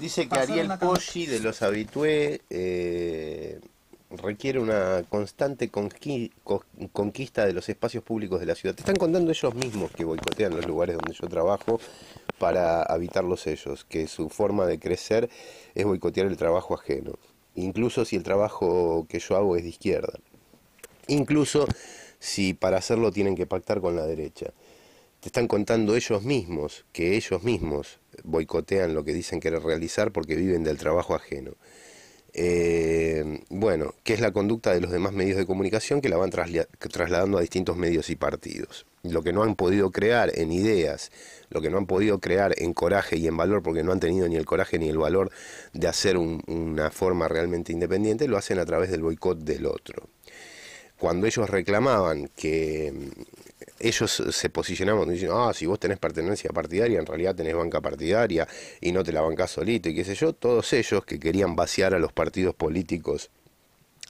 Dice que Ariel Poggi, de los habitué, eh, requiere una constante conquista de los espacios públicos de la ciudad. Te están contando ellos mismos que boicotean los lugares donde yo trabajo para habitarlos ellos, que su forma de crecer es boicotear el trabajo ajeno, incluso si el trabajo que yo hago es de izquierda, incluso si para hacerlo tienen que pactar con la derecha te están contando ellos mismos que ellos mismos boicotean lo que dicen querer realizar porque viven del trabajo ajeno. Eh, bueno, que es la conducta de los demás medios de comunicación que la van trasladando a distintos medios y partidos. Lo que no han podido crear en ideas, lo que no han podido crear en coraje y en valor, porque no han tenido ni el coraje ni el valor de hacer una forma realmente independiente, lo hacen a través del boicot del otro. Cuando ellos reclamaban que ellos se posicionaban diciendo, ah, si vos tenés pertenencia partidaria, en realidad tenés banca partidaria y no te la banca solito y qué sé yo, todos ellos que querían vaciar a los partidos políticos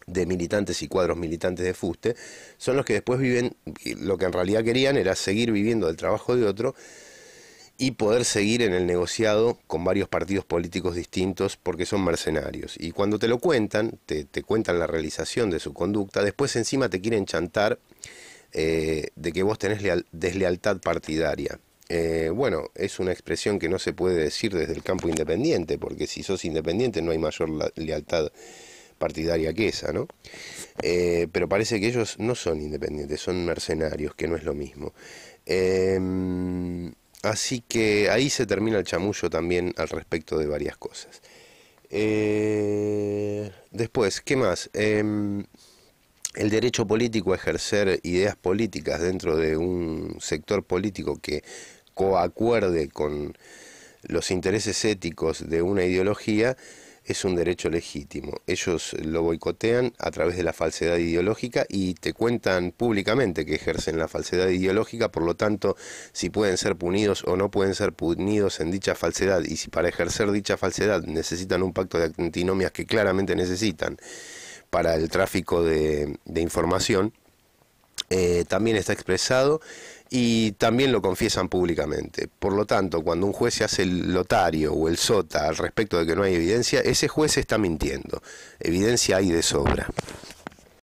de militantes y cuadros militantes de fuste, son los que después viven, lo que en realidad querían era seguir viviendo del trabajo de otro y poder seguir en el negociado con varios partidos políticos distintos porque son mercenarios. Y cuando te lo cuentan, te, te cuentan la realización de su conducta, después encima te quieren chantar eh, de que vos tenés deslealtad partidaria. Eh, bueno, es una expresión que no se puede decir desde el campo independiente, porque si sos independiente no hay mayor lealtad partidaria que esa, ¿no? Eh, pero parece que ellos no son independientes, son mercenarios, que no es lo mismo. Em, así que ahí se termina el chamullo también al respecto de varias cosas. después, ¿qué más? Em, el derecho político a ejercer ideas políticas dentro de un sector político que coacuerde con los intereses éticos de una ideología es un derecho legítimo. Ellos lo boicotean a través de la falsedad ideológica y te cuentan públicamente que ejercen la falsedad ideológica, por lo tanto, si pueden ser punidos o no pueden ser punidos en dicha falsedad y si para ejercer dicha falsedad necesitan un pacto de antinomias que claramente necesitan para el tráfico de, información, eh, también está expresado y también lo confiesan públicamente. Por lo tanto, cuando un juez se hace el lotario o el sota al respecto de que no hay evidencia, ese juez está mintiendo. Evidencia hay de sobra.